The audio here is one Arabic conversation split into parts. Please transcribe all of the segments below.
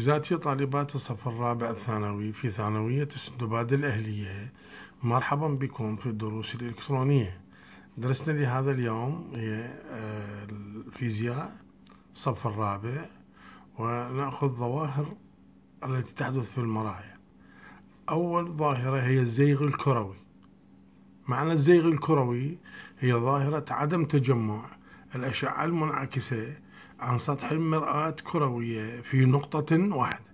معجزات طالبات الصف الرابع الثانوي في ثانوية السندباد الأهلية مرحبا بكم في الدروس الإلكترونية درسنا لهذا اليوم هي آه، الفيزياء الصف الرابع ونأخذ ظواهر التي تحدث في المرايا أول ظاهرة هي الزيغ الكروي معنى الزيغ الكروي هي ظاهرة عدم تجمع الأشعة المنعكسة عن سطح مرآة كروية في نقطة واحدة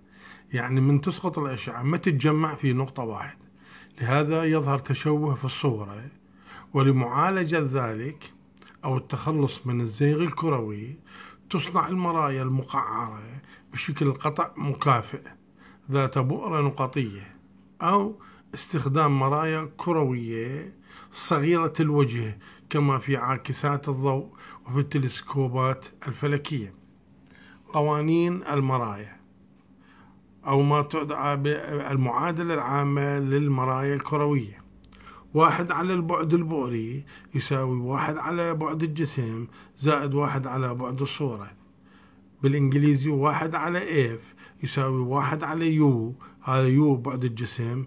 يعني من تسقط الأشعة ما تتجمع في نقطة واحدة لهذا يظهر تشوه في الصورة ولمعالجة ذلك أو التخلص من الزيغ الكروي تصنع المرايا المقعرة بشكل قطع مكافئ ذات بؤرة نقطية أو استخدام مرايا كروية صغيرة الوجه كما في عاكسات الضوء وفي التلسكوبات الفلكية قوانين المرايا أو ما تدعى بالمعادلة العامة للمرايا الكروية واحد على البعد البؤري يساوي واحد على بعد الجسم زائد واحد على بعد الصورة بالإنجليزي واحد على F يساوي واحد على U هذا U بعد الجسم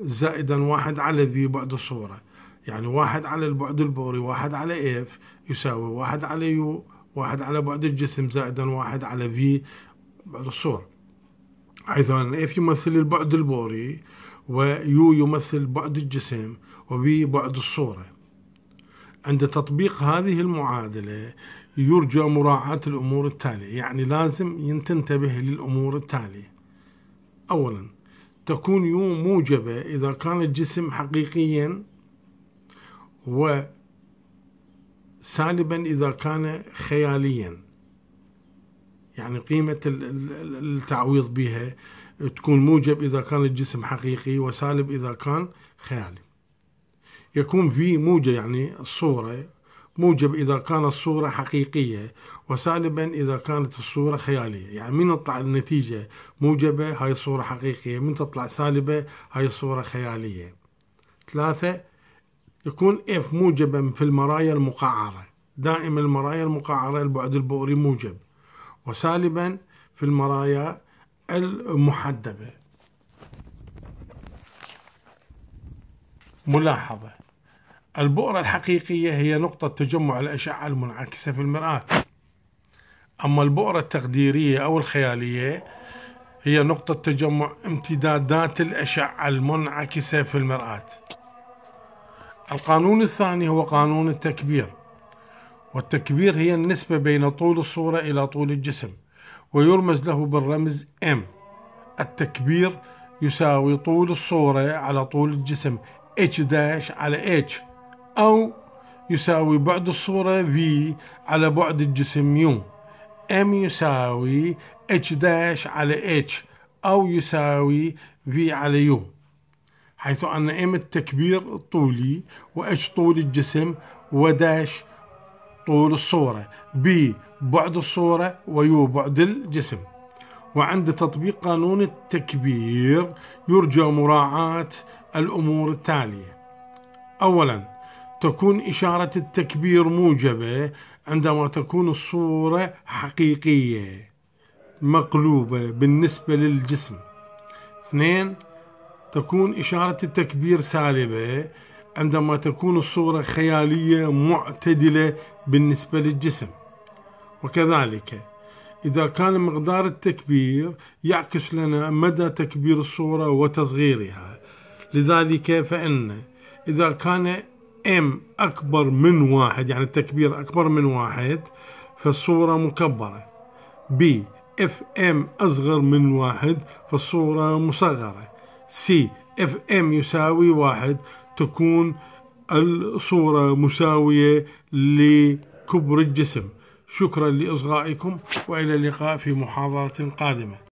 زائدا واحد على في بعد الصورة يعني واحد على البعد البوري واحد على اف يساوي واحد على يو واحد على بعد الجسم زائدا واحد على في بعد الصورة حيث أن اف يمثل البعد البوري ويو يمثل بعد الجسم وفي بعد الصورة عند تطبيق هذه المعادلة يرجى مراعاة الأمور التالية يعني لازم تنتبه للأمور التالية أولاً تكون يو موجبة إذا كان الجسم حقيقيا وسالبا إذا كان خياليا يعني قيمة التعويض بها تكون موجب إذا كان الجسم حقيقي وسالب إذا كان خيالي يكون في موجة يعني الصورة موجب إذا كانت الصورة حقيقية وسالبا إذا كانت الصورة خيالية يعني من تطلع النتيجة موجبة هاي الصورة حقيقية من تطلع سالبة هاي الصورة خيالية ثلاثة يكون F موجبا في المرايا المقعرة دائما المرايا المقعرة البعد البؤري موجب وسالبا في المرايا المحدبة ملاحظة البؤرة الحقيقية هي نقطة تجمع الأشعة المنعكسة في المرآة أما البؤرة التقديرية أو الخيالية هي نقطة تجمع امتدادات الأشعة المنعكسة في المرآة القانون الثاني هو قانون التكبير والتكبير هي النسبة بين طول الصورة إلى طول الجسم ويرمز له بالرمز M التكبير يساوي طول الصورة على طول الجسم H داش على H أو يساوي بعد الصورة V على بعد الجسم U M يساوي H داش على H أو يساوي V على U حيث أن M التكبير الطولي و H طول الجسم و داش طول الصورة B بعد الصورة و U بعد الجسم وعند تطبيق قانون التكبير يرجى مراعاة الأمور التالية أولاً تكون إشارة التكبير موجبة عندما تكون الصورة حقيقية مقلوبة بالنسبة للجسم اثنين تكون إشارة التكبير سالبة عندما تكون الصورة خيالية معتدلة بالنسبة للجسم وكذلك إذا كان مقدار التكبير يعكس لنا مدى تكبير الصورة وتصغيرها لذلك فإن إذا كان ام اكبر من واحد يعني التكبير اكبر من واحد فالصورة مكبرة بي اف ام اصغر من واحد فالصورة مصغرة سي اف ام يساوي واحد تكون الصورة مساوية لكبر الجسم شكرا لإصغائكم وإلى اللقاء في محاضرة قادمة